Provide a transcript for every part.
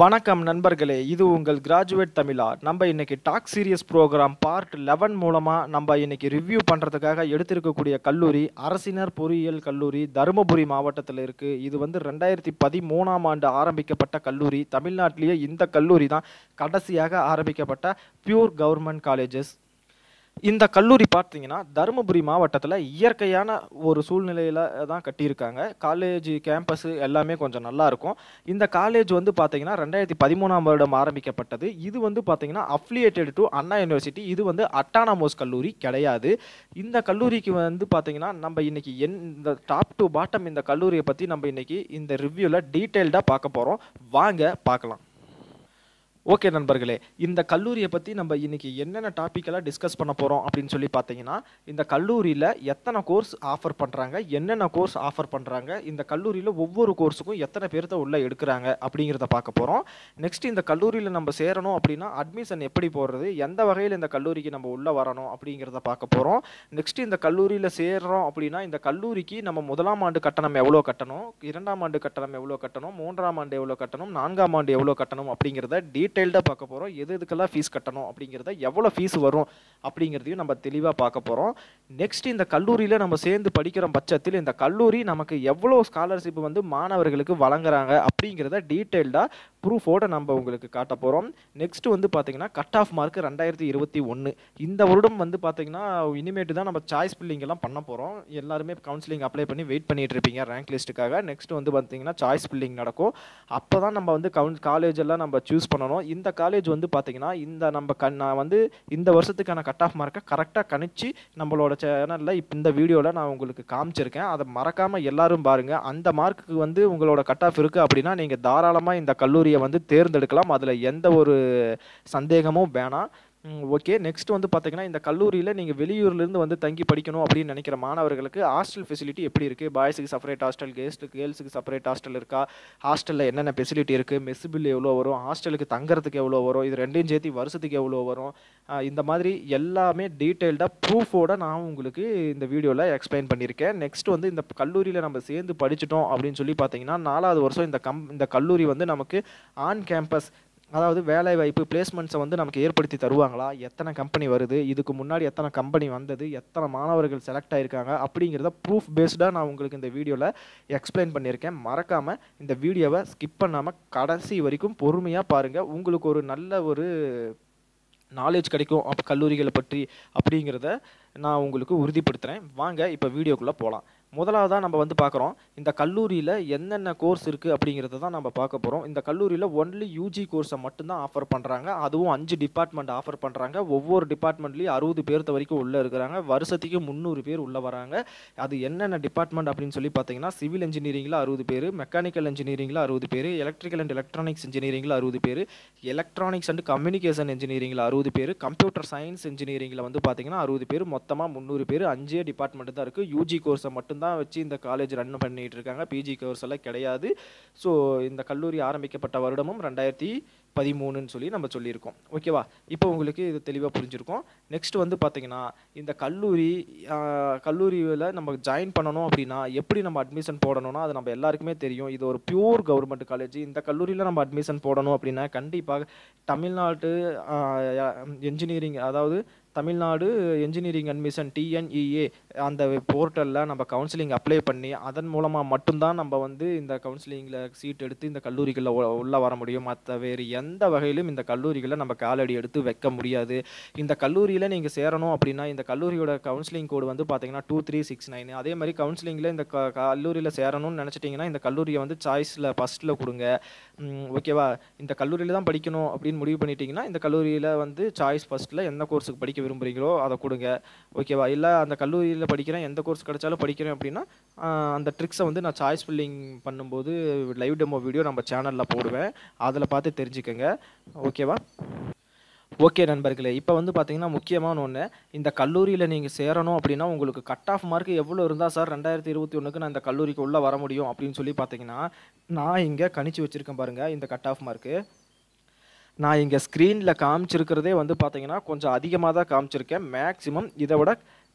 வணக்கம் நண்பர்களே இது உங்கள் கிராஜுவேட் தமிழா நம்ம இன்னைக்கு talk series program part eleven மூலமாக நம்ம இன்னைக்கு ரிவ்யூ பண்ணுறதுக்காக எடுத்திருக்கக்கூடிய கல்லூரி அரசினர் பொறியியல் கல்லூரி தருமபுரி மாவட்டத்தில் இருக்குது இது வந்து ரெண்டாயிரத்தி பதிமூணாம் ஆண்டு ஆரம்பிக்கப்பட்ட கல்லூரி தமிழ்நாட்டிலேயே இந்த கல்லூரி தான் கடைசியாக ஆரம்பிக்கப்பட்ட பியூர் கவர்மெண்ட் காலேஜஸ் இந்த கல்லூரி பார்த்தீங்கன்னா தருமபுரி மாவட்டத்தில் இயற்கையான ஒரு சூழ்நிலையில் தான் கட்டியிருக்காங்க காலேஜ் கேம்பஸ் எல்லாமே கொஞ்சம் நல்லாயிருக்கும் இந்த காலேஜ் வந்து பார்த்தீங்கன்னா ரெண்டாயிரத்தி பதிமூணாம் வருடம் ஆரம்பிக்கப்பட்டது இது வந்து பார்த்தீங்கன்னா அஃப்லியேட்டட் டு அண்ணா யூனிவர்சிட்டி இது வந்து அட்டானாமோஸ் கல்லூரி கிடையாது இந்த கல்லூரிக்கு வந்து பார்த்தீங்கன்னா நம்ம இன்னைக்கு என் இந்த டாப் டு பாட்டம் இந்த கல்லூரியை பற்றி நம்ம இன்னைக்கு இந்த ரிவ்யூவில் டீட்டெயில்டாக பார்க்க போகிறோம் வாங்க பார்க்கலாம் ஓகே நண்பர்களே இந்த கல்லூரியை பற்றி நம்ம இன்றைக்கி என்னென்ன டாப்பிக்கெல்லாம் டிஸ்கஸ் பண்ண போகிறோம் அப்படின்னு சொல்லி பார்த்தீங்கன்னா இந்த கல்லூரியில் எத்தனை கோர்ஸ் ஆஃபர் பண்ணுறாங்க என்னென்ன கோர்ஸ் ஆஃபர் பண்ணுறாங்க இந்த கல்லூரியில் ஒவ்வொரு கோர்ஸுக்கும் எத்தனை பேர்த்த உள்ளே எடுக்கிறாங்க அப்படிங்கிறத பார்க்க போகிறோம் நெக்ஸ்ட் இந்த கல்லூரியில் நம்ம சேரணும் அப்படின்னா அட்மிஷன் எப்படி போடுறது எந்த வகையில் இந்த கல்லூரிக்கு நம்ம உள்ளே வரணும் அப்படிங்கிறத பார்க்க போகிறோம் நெக்ஸ்ட் இந்த கல்லூரியில் சேர்கிறோம் அப்படின்னா இந்த கல்லூரிக்கு நம்ம முதலாம் ஆண்டு கட்டணம் எவ்வளோ கட்டணும் இரண்டாம் ஆண்டு கட்டணம் எவ்வளோ கட்டணும் மூன்றாம் ஆண்டு எவ்வளோ கட்டணும் நான்காம் ஆண்டு எவ்வளோ கட்டணும் அப்படிங்கிறத டீ டீட்டெயில்டாக பார்க்க போகிறோம் எது எதுக்கெல்லாம் ஃபீஸ் கட்டணும் அப்படிங்கிறத எவ்வளோ ஃபீஸ் வரும் அப்படிங்கிறதையும் நம்ம தெளிவாக பார்க்க போகிறோம் நெக்ஸ்ட் இந்த கல்லூரியில் நம்ம சேர்ந்து படிக்கிற பட்சத்தில் இந்த கல்லூரி நமக்கு எவ்வளோ ஸ்காலர்ஷிப் வந்து மாணவர்களுக்கு வழங்குறாங்க அப்படிங்கிறத டீட்டெயில்டாக ப்ரூஃபோட நம்ம உங்களுக்கு காட்ட போகிறோம் நெக்ஸ்ட் வந்து பார்த்தீங்கன்னா கட் ஆஃப் மார்க் ரெண்டாயிரத்தி இருபத்தி ஒன்று இந்த வருடம் வந்து பார்த்தீங்கன்னா இனிமேட்டு தான் நம்ம சாய்ஸ் பில்லிங்கெல்லாம் பண்ண போகிறோம் எல்லாருமே கவுன்சிலிங் அப்ளை பண்ணி வெயிட் பண்ணிட்டு இருப்பீங்க ரேங்க் லிஸ்ட்டுக்காக நெக்ஸ்ட் வந்து பார்த்தீங்கன்னா சாய்ஸ் பில்லிங் நடக்கும் அப்போ தான் நம்ம வந்து கவுன் காலேஜ் எல்லாம் நம்ம சூஸ் பண்ணணும் இருந்தாலும் இந்த காலேஜ் வந்து பார்த்தீங்கன்னா இந்த நம்ம கண் நான் வந்து இந்த வருஷத்துக்கான கட் ஆஃப் மார்க்கை கரெக்டாக கணிச்சு நம்மளோட சேனலில் இப்போ இந்த வீடியோவில் நான் உங்களுக்கு காமிச்சிருக்கேன் அதை மறக்காமல் எல்லாரும் பாருங்கள் அந்த மார்க்குக்கு வந்து உங்களோட கட் ஆஃப் இருக்குது அப்படின்னா நீங்கள் தாராளமாக இந்த கல்லூரியை வந்து தேர்ந்தெடுக்கலாம் அதில் எந்த ஒரு சந்தேகமும் வேணாம் ஓகே நெக்ஸ்ட் வந்து பார்த்தீங்கன்னா இந்த கல்லூரியில் நீங்கள் வெளியூர்லேருந்து வந்து தங்கி படிக்கணும் அப்படின்னு நினைக்கிற மாணவர்களுக்கு ஹாஸ்டல் ஃபெசிலிட்டி எப்படி இருக்குது பாய்ஸுக்கு செப்பரேட் ஹாஸ்டல் கேஸ்ட்டுக்கு கேர்ள்ஸுக்கு செப்பரேட் ஹாஸ்டல் இருக்கா ஹாஸ்டலில் என்னென்ன ஃபெசிலிட்டி இருக்குது மெஸ் பில் எவ்வளோ வரும் ஹாஸ்டலுக்கு தங்குறதுக்கு எவ்வளோ வரும் இது ரெண்டையும் சேர்த்து வருஷத்துக்கு எவ்வளோ வரும் இந்த மாதிரி எல்லாமே டீட்டெயில்டாக ப்ரூஃபோட நான் உங்களுக்கு இந்த வீடியோவில் எக்ஸ்பிளைன் பண்ணியிருக்கேன் நெக்ஸ்ட் வந்து இந்த கல்லூரியில் நம்ம சேர்ந்து படிச்சிட்டோம் அப்படின்னு சொல்லி பார்த்தீங்கன்னா நாலாவது வருஷம் இந்த கம் இந்த கல்லூரி வந்து நமக்கு ஆன் கேம்பஸ் அதாவது வேலை வாய்ப்பு பிளேஸ்மெண்ட்ஸை வந்து நமக்கு ஏற்படுத்தி தருவாங்களா எத்தனை கம்பெனி வருது இதுக்கு முன்னாடி எத்தனை கம்பெனி வந்தது எத்தனை மாணவர்கள் செலக்ட் ஆகிருக்காங்க அப்படிங்கிறத ப்ரூஃப் பேஸ்டாக நான் உங்களுக்கு இந்த வீடியோவில் எக்ஸ்பிளைன் பண்ணியிருக்கேன் மறக்காமல் இந்த வீடியோவை ஸ்கிப் பண்ணாமல் கடைசி வரைக்கும் பொறுமையாக பாருங்கள் உங்களுக்கு ஒரு நல்ல ஒரு நாலேஜ் கிடைக்கும் அப்போ கல்லூரிகளை பற்றி அப்படிங்கிறத நான் உங்களுக்கு உறுதிப்படுத்துகிறேன் வாங்க இப்போ வீடியோக்குள்ளே போகலாம் முதலாவதாக நம்ம வந்து பார்க்குறோம் இந்த கல்லூரியில் என்னென்ன கோர்ஸ் இருக்குது அப்படிங்கிறத தான் நம்ம பார்க்க போகிறோம் இந்த கல்லூரியில் ஒன்லி யூஜி கோர்ஸை மட்டும்தான் ஆஃபர் பண்ணுறாங்க அதுவும் அஞ்சு டிபார்ட்மெண்ட் ஆஃபர் பண்ணுறாங்க ஒவ்வொரு டிபார்ட்மெண்ட்லேயும் அறுபது பேர்த்த வரைக்கும் உள்ளே இருக்கிறாங்க வருஷத்துக்கு முந்நூறு பேர் உள்ளே வராங்க அது என்னென்ன டிபார்ட்மெண்ட் அப்படின்னு சொல்லி பார்த்தீங்கன்னா சிவில் இன்ஜினியரிங்கில் அறுபது பேர் மெக்கானிக்கல் இன்ஜினியரிங்கில் அறுபது பேர் எலக்ட்ரிக்கல் அண்ட் எலக்ட்ரானிக்ஸ் இன்ஜினியரிங்கில் அறுபது பேர் எலக்ட்ரானிக்ஸ் அண்ட் கம்யூனிகேஷன் இன்ஜினியரிங்கில் அறுபது பேர் கம்ப்யூட்டர் சயின்ஸ் இன்ஜினியரிங்கில் வந்து பார்த்தீங்கன்னா அறுபது பேர் மொத்தமாக முந்நூறு பேர் அஞ்சே டிபார்ட்மெண்ட் தான் இருக்குது யூஜி கோர்ஸை மட்டும் தான் வச்சு இந்த காலேஜ் ரன் பண்ணிகிட்டு இருக்காங்க பிஜி கோர்ஸ் எல்லாம் கிடையாது ஸோ இந்த கல்லூரி ஆரம்பிக்கப்பட்ட வருடமும் ரெண்டாயிரத்தி பதிமூணுன்னு சொல்லி நம்ம சொல்லியிருக்கோம் ஓகேவா இப்போ உங்களுக்கு இது தெளிவாக புரிஞ்சிருக்கோம் நெக்ஸ்ட் வந்து பார்த்திங்கன்னா இந்த கல்லூரி கல்லூரியில் நம்ம ஜாயின் பண்ணணும் அப்படின்னா எப்படி நம்ம அட்மிஷன் போடணும்னா அது நம்ம எல்லாருக்குமே தெரியும் இது ஒரு பியூர் கவர்மெண்ட் காலேஜ் இந்த கல்லூரியில் நம்ம அட்மிஷன் போடணும் அப்படின்னா கண்டிப்பாக தமிழ்நாட்டு இன்ஜினியரிங் அதாவது தமிழ்நாடு என்ஜினியரிங் அட்மிஷன் டிஎன்இஏ அந்த போர்ட்டலில் நம்ம கவுன்சிலிங் அப்ளை பண்ணி அதன் மூலமாக மட்டும்தான் நம்ம வந்து இந்த கவுன்சிலிங்கில் சீட் எடுத்து இந்த கல்லூரிகளில் உள்ளே வர முடியும் மற்ற வேறு எந்த வகையிலும் இந்த கல்லூரிகளில் நம்ம காலடி எடுத்து வைக்க முடியாது இந்த கல்லூரியில் நீங்கள் சேரணும் அப்படின்னா இந்த கல்லூரியோட கவுன்சிலிங் கோடு வந்து பார்த்தீங்கன்னா டூ த்ரீ சிக்ஸ் நைன் அதே மாதிரி கவுன்சிலிங்கில் இந்த கல்லூரியில் சேரணும்னு நினச்சிட்டிங்கன்னா இந்த கல்லூரியை வந்து சாய்ஸில் ஃபஸ்ட்டில் கொடுங்க ஓகேவா இந்த கல்லூரியில் தான் படிக்கணும் அப்படின்னு முடிவு பண்ணிட்டீங்கன்னா இந்த கல்லூரியில் வந்து சாய்ஸ் ஃபஸ்ட்டில் எந்த கோர்ஸுக்கு படிக்க விரும்புகிறீங்களோ அதை கொடுங்க ஓகேவா இல்லை அந்த கல்லூரியில் படிக்கிறேன் எந்த கோர்ஸ் கிடைச்சாலும் படிக்கிறேன் அப்படின்னா அந்த ட்ரிக்ஸை வந்து நான் சாய்ஸ் ஃபில்லிங் பண்ணும்போது லைவ் டெமோ வீடியோ நம்ம சேனலில் போடுவேன் அதில் பார்த்து தெரிஞ்சுக்கோங்க ஓகேவா ஓகே நண்பர்களே இப்போ வந்து பார்த்தீங்கன்னா முக்கியமான ஒன்று இந்த கல்லூரியில் நீங்கள் சேரணும் அப்படின்னா உங்களுக்கு கட் ஆஃப் மார்க் எவ்வளோ இருந்தால் சார் ரெண்டாயிரத்தி இருபத்தி ஒன்றுக்கு நான் இந்த கல்லூரிக்கு உள்ளே வர முடியும் அப்படின்னு சொல்லி பார்த்தீங்கன்னா நான் இங்கே கணிச்சு வச்சுருக்கேன் பாருங்கள் இந்த கட் ஆஃப் மார்க்கு நான் இங்கே ஸ்க்ரீனில் காமிச்சிருக்கிறதே வந்து பார்த்தீங்கன்னா கொஞ்சம் அதிகமாக தான் காமிச்சிருக்கேன் மேக்ஸிமம் இதை விட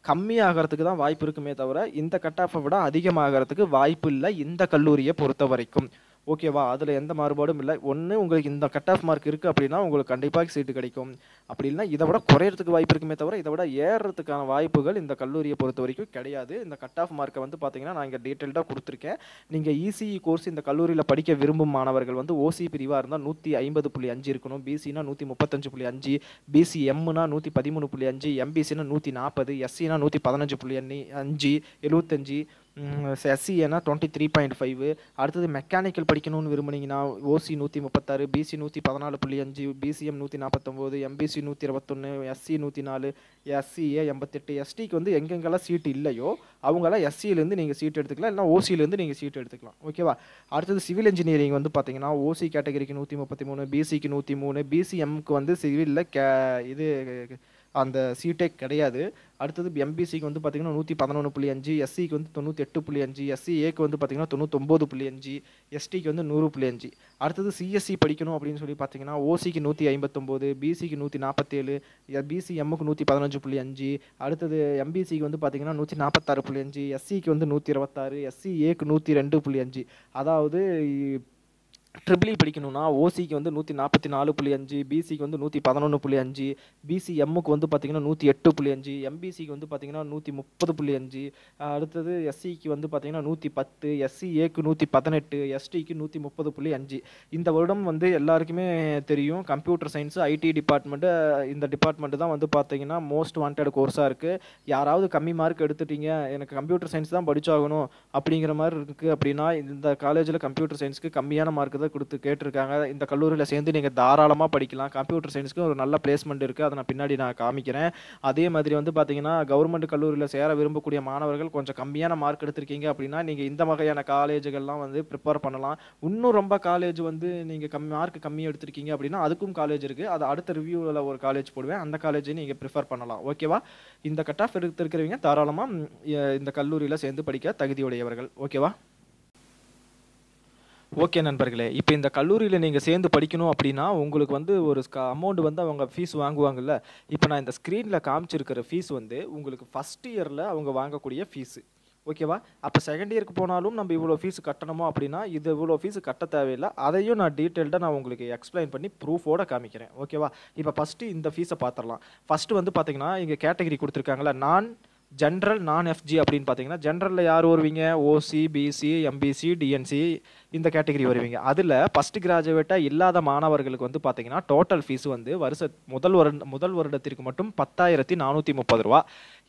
கம்மியாகிறதுக்கு தான் வாய்ப்பு இருக்குமே தவிர இந்த கட் ஆஃபை விட அதிகமாகிறதுக்கு வாய்ப்பு இல்லை இந்த கல்லூரியை பொறுத்த வரைக்கும் ஓகேவா அதில் எந்த மாறுபாடும் இல்லை ஒன்று உங்களுக்கு இந்த கட் ஆஃப் மார்க் இருக்குது அப்படின்னா உங்களுக்கு கண்டிப்பாக சீட்டு கிடைக்கும் அப்படி இல்லைனா இதை விட குறையிறதுக்கு வாய்ப்பு இருக்குமே தவிர இதை விட ஏறுறதுக்கான வாய்ப்புகள் இந்த கல்லூரியை பொறுத்த வரைக்கும் கிடையாது இந்த கட் ஆஃப் மார்க்கை வந்து பார்த்தீங்கன்னா நான் இங்கே டீட்டெயில்டாக கொடுத்துருக்கேன் நீங்கள் இசிஇ e கோர்ஸ் e இந்த கல்லூரியில் படிக்க விரும்பும் மாணவர்கள் வந்து ஓசி e பிரிவாக இருந்தால் நூற்றி ஐம்பது புள்ளி அஞ்சு இருக்கணும் பிசினா நூற்றி முப்பத்தஞ்சு புள்ளி அஞ்சு பிசி எம்னா நூற்றி பதிமூணு புள்ளி அஞ்சு எம்பிசினா நூற்றி நாற்பது எஸ்சினா நூற்றி பதினஞ்சு புள்ளி அஞ்சு எழுபத்தஞ்சு எஸ்சி ஏன்னா டுவெண்ட்டி த்ரீ பாயிண்ட் ஃபைவ் அடுத்தது மெக்கானிக்கல் படிக்கணும்னு விரும்புனீங்கன்னா ஓசி நூற்றி முப்பத்தாறு பிசி நூற்றி பதினாலு புள்ளி அஞ்சு பிசிஎம் நூற்றி நாற்பத்தொம்போது எம்பிசி நூற்றி இருபத்தொன்று எஸ்சி e நூற்றி நாலு எஸ்சிஏ e எண்பத்தெட்டு எஸ்டிக்கு வந்து எங்கெங்கெல்லாம் சீட்டு இல்லையோ அவங்களாம் எஸ்சியிலேருந்து e நீங்கள் சீட் எடுத்துக்கலாம் இல்லைனா ஓசியிலேருந்து நீங்கள் சீட் எடுத்துக்கலாம் ஓகேவா அடுத்தது சிவில் இன்ஜினியரிங் வந்து பார்த்தீங்கன்னா ஓசி கேட்டகரிக்கு நூற்றி முப்பத்தி மூணு பிசிக்கு நூற்றி மூணு பிசிஎம்க்கு வந்து சிவிலில் கே இது அந்த சீட்டே கிடையாது அடுத்தது எம்பிசிக்கு வந்து பார்த்திங்கன்னா நூற்றி பதினொன்று புள்ளி அஞ்சு எஸ்சிக்கு e வந்து தொண்ணூற்றி எட்டு புள்ளி அஞ்சு எஸ்சிஏக்கு e வந்து பார்த்திங்கன்னா தொண்ணூத்தொம்பது புள்ளி அஞ்சு எஸ்டிக்கு வந்து நூறு புள்ளி அஞ்சு அடுத்தது சிஎஸ்சி e படிக்கணும் அப்படின்னு சொல்லி பார்த்திங்கன்னா ஓசிக்கு நூற்றி ஐம்பத்தொம்போது பிசிக்கு நூற்றி நாற்பத்தேழு பிசி எம்முக்கு நூற்றி பதினஞ்சு புள்ளி அஞ்சு அடுத்தது எம்பிசிக்கு வந்து பார்த்திங்கன்னா நூற்றி நாற்பத்தாறு புள்ளி அஞ்சு எஸ்சிக்கு வந்து நூற்றி இருபத்தாறு எஸ்சி ஏக்கு நூற்றி ரெண்டு புள்ளி அஞ்சு அதாவது ட்ரிபிள் இ e படிக்கணும்னா ஓசிக்கு வந்து நூற்றி நாற்பத்தி நாலு புள்ளி அஞ்சு பிசிக்கு வந்து நூற்றி பதினொன்று புள்ளி அஞ்சு பிசி எம்முக்கு வந்து பார்த்திங்கன்னா நூற்றி எட்டு புள்ளி அஞ்சு எம்பிசிக்கு வந்து பார்த்திங்கன்னா நூற்றி முப்பது புள்ளி அஞ்சு அடுத்தது எஸ்சிக்கு e வந்து பார்த்திங்கன்னா நூற்றி பத்து எஸ்சிஏக்கு e நூற்றி பதினெட்டு எஸ்டிக்கு நூற்றி முப்பது புள்ளி அஞ்சு இந்த வருடம் வந்து எல்லாருக்குமே தெரியும் கம்ப்யூட்டர் சயின்ஸு ஐடி டிபார்ட்மெண்ட்டு இந்த டிபார்ட்மெண்ட்டு தான் வந்து பார்த்திங்கன்னா மோஸ்ட் வாண்டட் கோர்ஸாக இருக்குது யாராவது கம்மி மார்க் எடுத்துட்டீங்க எனக்கு கம்ப்யூட்டர் சயின்ஸ் தான் படித்தாகணும் அப்படிங்கிற மாதிரி இருக்குது அப்படின்னா இந்த காலேஜில் கம்ப்யூட்டர் சயின்ஸுக்கு கம்மியான மார்க் தான் அதை கொடுத்து கேட்டிருக்காங்க இந்த கல்லூரியில் சேர்ந்து நீங்கள் தாராளமாக படிக்கலாம் கம்ப்யூட்டர் சயின்ஸ்க்கு ஒரு நல்ல பிளேஸ்மெண்ட் இருக்குது அதை நான் பின்னாடி நான் காமிக்கிறேன் அதே மாதிரி வந்து பார்த்தீங்கன்னா கவர்மெண்ட் கல்லூரியில் சேர விரும்பக்கூடிய மாணவர்கள் கொஞ்சம் கம்மியான மார்க் எடுத்திருக்கீங்க அப்படின்னா நீங்கள் இந்த வகையான காலேஜுகள்லாம் வந்து ப்ரிப்பேர் பண்ணலாம் இன்னும் ரொம்ப காலேஜ் வந்து நீங்கள் கம்மி மார்க் கம்மியாக எடுத்திருக்கீங்க அப்படின்னா அதுக்கும் காலேஜ் இருக்குது அதை அடுத்த ரிவ்யூவில் ஒரு காலேஜ் போடுவேன் அந்த காலேஜை நீங்கள் ப்ரிஃபர் பண்ணலாம் ஓகேவா இந்த கட் ஆஃப் எடுத்திருக்கிறவங்க தாராளமாக இந்த கல்லூரியில் சேர்ந்து படிக்க தகுதியுடையவர்கள் ஓகேவா ஓகே நண்பர்களே இப்போ இந்த கல்லூரியில் நீங்கள் சேர்ந்து படிக்கணும் அப்படின்னா உங்களுக்கு வந்து ஒரு அமௌண்ட் வந்து அவங்க ஃபீஸ் வாங்குவாங்கல்ல இப்போ நான் இந்த ஸ்க்ரீனில் காமிச்சிருக்கிற ஃபீஸ் வந்து உங்களுக்கு ஃபஸ்ட் இயரில் அவங்க வாங்கக்கூடிய ஃபீஸு ஓகேவா அப்போ செகண்ட் இயருக்கு போனாலும் நம்ம இவ்வளோ ஃபீஸ் கட்டணுமோ அப்படின்னா இது இவ்வளோ ஃபீஸ் கட்ட தேவையில்லை அதையும் நான் டீட்டெயில்டாக நான் உங்களுக்கு எக்ஸ்பிளைன் பண்ணி ப்ரூஃபோட காமிக்கிறேன் ஓகேவா இப்போ ஃபஸ்ட்டு இந்த ஃபீஸை பார்த்துடலாம் ஃபஸ்ட்டு வந்து பார்த்தீங்கன்னா இங்கே கேட்டகரி கொடுத்துருக்காங்களே நான் ஜென்ரல் நான் எஃப்ஜி அப்படின்னு பார்த்தீங்கன்னா ஜென்ரலில் யார் வருவீங்க ஓசி பிசி எம்பிசி டிஎன்சி இந்த கேட்டகரி வருவீங்க அதில் ஃபஸ்ட் கிராஜுவேட்டாக இல்லாத மாணவர்களுக்கு வந்து பார்த்தீங்கன்னா டோட்டல் ஃபீஸ் வந்து வருஷ முதல் வருட முதல் வருடத்திற்கு மட்டும் பத்தாயிரத்தி நானூற்றி முப்பது ரூபா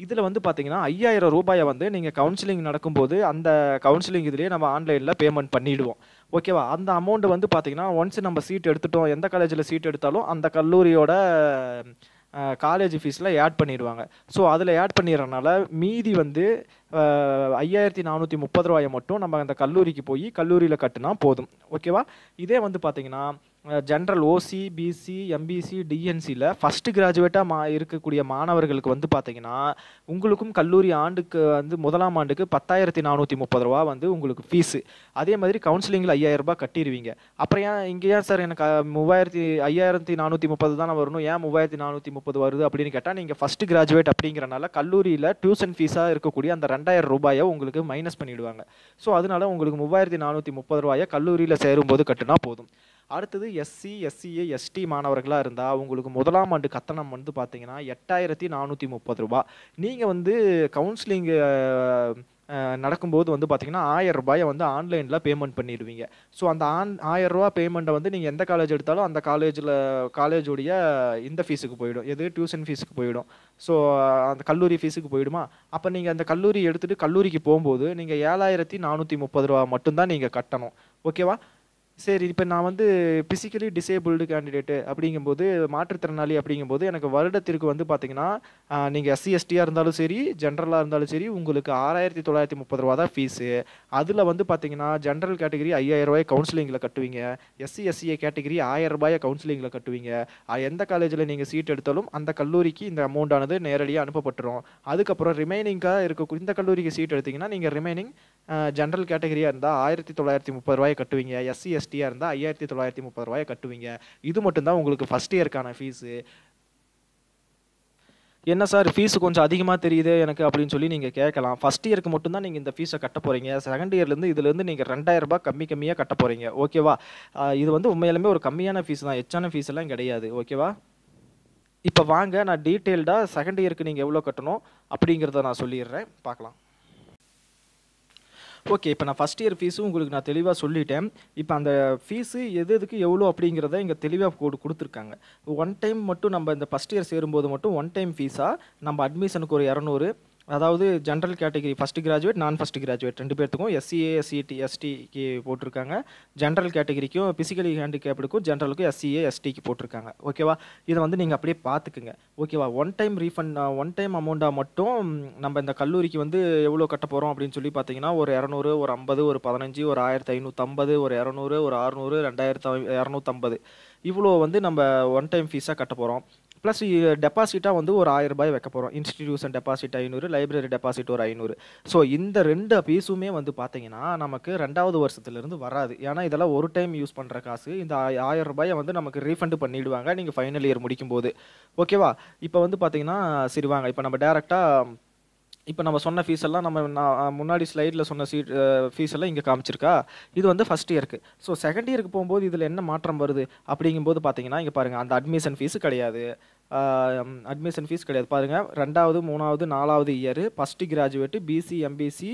இதில் வந்து பார்த்தீங்கன்னா ஐயாயிரம் ரூபாயை வந்து நீங்கள் கவுன்சிலிங் நடக்கும்போது அந்த கவுன்சிலிங் இதுலேயே நம்ம ஆன்லைனில் பேமெண்ட் பண்ணிவிடுவோம் ஓகேவா அந்த அமௌண்ட் வந்து பார்த்தீங்கன்னா ஒன்ஸ் நம்ம சீட் எடுத்துட்டோம் எந்த காலேஜில் சீட் எடுத்தாலும் அந்த கல்லூரியோட காலேஜ் ஃபீஸில் ஆட் பண்ணிடுவாங்க ஸோ அதில் ஆட் பண்ணிடுறனால மீதி வந்து ஐயாயிரத்தி நானூற்றி முப்பது ரூபாயை மட்டும் நம்ம அந்த கல்லூரிக்கு போய் கல்லூரியில் கட்டினா போதும் ஓகேவா இதே வந்து பார்த்தீங்கன்னா ஜென்ரல் ஓசி பிசி எம்பிசி டிஎன்சியில் ஃபஸ்ட்டு கிராஜுவேட்டாக மா இருக்கக்கூடிய மாணவர்களுக்கு வந்து பார்த்தீங்கன்னா உங்களுக்கும் கல்லூரி ஆண்டுக்கு வந்து முதலாம் ஆண்டுக்கு பத்தாயிரத்தி நானூற்றி முப்பது ரூபா வந்து உங்களுக்கு ஃபீஸு அதே மாதிரி கவுன்சிலிங்கில் ஐயாயிரரூபா கட்டிடுவீங்க அப்புறம் ஏன் இங்கே ஏன் சார் எனக்கு மூவாயிரத்தி ஐயாயிரத்தி நானூற்றி முப்பது தான் வரணும் ஏன் மூவாயிரத்தி நானூற்றி முப்பது வருது அப்படின்னு கேட்டால் நீங்கள் ஃபஸ்ட்டு கிராஜுவேட் அப்படிங்கிறனால கல்லூரியில் டியூஷன் ஃபீஸாக இருக்கக்கூடிய அந்த ரெண்டாயிரம் ரூபாயை உங்களுக்கு மைனஸ் பண்ணிவிடுவாங்க ஸோ அதனால உங்களுக்கு மூவாயிரத்தி நானூற்றி முப்பது ரூபாயை கல்லூரியில் சேரும்போது கட்டினா போதும் அடுத்தது எஸ்சி எஸ்சிஏ எஸ்டி மாணவர்களாக இருந்தால் அவங்களுக்கு முதலாம் ஆண்டு கத்தனம் வந்து பார்த்தீங்கன்னா எட்டாயிரத்தி நானூற்றி முப்பது ரூபா நீங்கள் வந்து கவுன்சிலிங்கு நடக்கும்போது வந்து பார்த்தீங்கன்னா ஆயிரம் ரூபாயை வந்து ஆன்லைனில் பேமெண்ட் பண்ணிடுவீங்க ஸோ அந்த ஆன் ஆயிரம் ரூபா பேமெண்ட்டை வந்து நீங்கள் எந்த காலேஜ் எடுத்தாலும் அந்த காலேஜில் காலேஜுடைய இந்த ஃபீஸுக்கு போயிடும் எது டியூஷன் ஃபீஸுக்கு போயிடும் ஸோ அந்த கல்லூரி ஃபீஸுக்கு போயிடுமா அப்போ நீங்கள் அந்த கல்லூரி எடுத்துகிட்டு கல்லூரிக்கு போகும்போது நீங்கள் ஏழாயிரத்தி நானூற்றி முப்பது ரூபா மட்டும்தான் நீங்கள் கட்டணும் ஓகேவா சரி இப்போ நான் வந்து பிசிக்கலி டிசேபிள்டு கேண்டிடேட்டு அப்படிங்கும்போது மாற்றுத்திறனாளி அப்படிங்கும்போது எனக்கு வருடத்திற்கு வந்து பார்த்தீங்கன்னா நீங்கள் எஸ்சி எஸ்டியாக இருந்தாலும் சரி ஜென்ரலாக இருந்தாலும் சரி உங்களுக்கு ஆறாயிரத்தி தொள்ளாயிரத்தி முப்பது ரூபா தான் ஃபீஸு அதில் வந்து பார்த்தீங்கன்னா ஜென்ரல் கேட்டகிரி ஐயாயிரம் ரூபாய் கவுன்சிலிங்கில் கட்டுவீங்க எஸ்சி எஸ்சிஏ கேட்டகிரி ஆயிரம் ரூபாயை கவுன்சிலிங்கில் கட்டுவீங்க எந்த காலேஜில் நீங்கள் சீட் எடுத்தாலும் அந்த கல்லூரிக்கு இந்த ஆனது நேரடியாக அனுப்பப்பட்டுரும் அதுக்கப்புறம் ரிமைனிங்காக இருக்க இந்த கல்லூரிக்கு சீட் எடுத்திங்கன்னா நீங்கள் ரிமைனிங் ஜென்ரல் கேட்டகிரியாக இருந்தால் ஆயிரத்தி தொள்ளாயிரத்தி முப்பது ரூபாயை கட்டுவீங்க எஸ்சி எஸ் ஜிஎஸ்டியாக இருந்தால் ஐயாயிரத்தி தொள்ளாயிரத்தி முப்பது ரூபாயை கட்டுவீங்க இது மட்டும்தான் உங்களுக்கு ஃபஸ்ட் இயருக்கான ஃபீஸு என்ன சார் ஃபீஸ் கொஞ்சம் அதிகமாக தெரியுது எனக்கு அப்படின்னு சொல்லி நீங்கள் கேட்கலாம் ஃபஸ்ட் இயருக்கு மட்டும்தான் நீங்கள் இந்த ஃபீஸை கட்ட போகிறீங்க செகண்ட் இயர்லேருந்து இதுலேருந்து நீங்கள் ரெண்டாயிரரூபா கம்மி கம்மியாக கட்ட போகிறீங்க ஓகேவா இது வந்து உண்மையிலுமே ஒரு கம்மியான ஃபீஸ் தான் எச்சான ஃபீஸ் எல்லாம் கிடையாது ஓகேவா இப்போ வாங்க நான் டீட்டெயில்டாக செகண்ட் இயருக்கு நீங்கள் எவ்வளோ கட்டணும் அப்படிங்கிறத நான் சொல்லிடுறேன் பார்க்கலாம் ஓகே இப்போ நான் ஃபஸ்ட் இயர் ஃபீஸும் உங்களுக்கு நான் தெளிவாக சொல்லிட்டேன் இப்போ அந்த ஃபீஸு எது எதுக்கு எவ்வளோ அப்படிங்கிறத இங்கே தெளிவாக கோடு கொடுத்துருக்காங்க ஒன் டைம் மட்டும் நம்ம இந்த ஃபஸ்ட் இயர் சேரும்போது மட்டும் ஒன் டைம் ஃபீஸாக நம்ம அட்மிஷனுக்கு ஒரு இரநூறு அதாவது ஜென்ரல் கேட்டகரி ஃபஸ்ட் கிராஜுவேட் நான் ஃபஸ்ட் கிராஜுவேட் ரெண்டு பேர்த்துக்கும் எஸ்சிஏ எஸ்சிடி எஸ்டிக்கு போட்டிருக்காங்க ஜென்ரல் கேட்டகரிக்கும் ஃபிசிக்கலி ஹேண்டிகேப்டுக்கும் ஜென்ரலுக்கும் எஸ்சிஏ எஸ்டிக்கு போட்டிருக்காங்க ஓகேவா இதை வந்து நீங்கள் அப்படியே பார்த்துக்குங்க ஓகேவா one time refund one time அமௌண்ட்டாக மட்டும் நம்ம இந்த கல்லூரிக்கு வந்து எவ்வளோ கட்ட போகிறோம் அப்படின்னு சொல்லி பார்த்தீங்கன்னா ஒரு இரநூறு ஒரு ஐம்பது ஒரு பதினஞ்சு ஒரு ஆயிரத்தி ஐநூற்றம்பது ஒரு இரநூறு ஒரு அறநூறு ரெண்டாயிரத்து இரநூத்தம்பது இவ்வளோ வந்து நம்ம ஒன் டைம் ஃபீஸாக கட்ட போகிறோம் ப்ளஸ் டெபாசிட்டாக வந்து ஒரு ஆயிரம் ரூபாய் வைக்க போகிறோம் இன்ஸ்டிடியூஷன் டெபாசிட் ஐநூறு லைப்ரரி டெபாசிட் ஒரு ஐநூறு ஸோ இந்த ரெண்டு பீஸுமே வந்து பார்த்தீங்கன்னா நமக்கு ரெண்டாவது வருஷத்துலேருந்து வராது ஏன்னா இதெல்லாம் ஒரு டைம் யூஸ் பண்ணுற காசு இந்த ஆயிரம் ரூபாயை வந்து நமக்கு ரீஃபண்டு பண்ணிவிடுவாங்க நீங்கள் ஃபைனல் இயர் முடிக்கும்போது ஓகேவா இப்போ வந்து பார்த்தீங்கன்னா சரி வாங்க இப்போ நம்ம டேரெக்டாக இப்போ நம்ம சொன்ன ஃபீஸ் எல்லாம் நம்ம நான் முன்னாடி ஸ்லைடில் சொன்ன சீட் ஃபீஸ் எல்லாம் இங்கே காமிச்சிருக்கா இது வந்து ஃபஸ்ட் இயருக்கு ஸோ செகண்ட் இயருக்கு போகும்போது இதில் என்ன மாற்றம் வருது அப்படிங்கும்போது பார்த்தீங்கன்னா இங்கே பாருங்கள் அந்த அட்மிஷன் ஃபீஸு கிடையாது அட்மிஷன் ஃபீஸ் கிடையாது பாருங்கள் ரெண்டாவது மூணாவது நாலாவது year first graduate BC MBC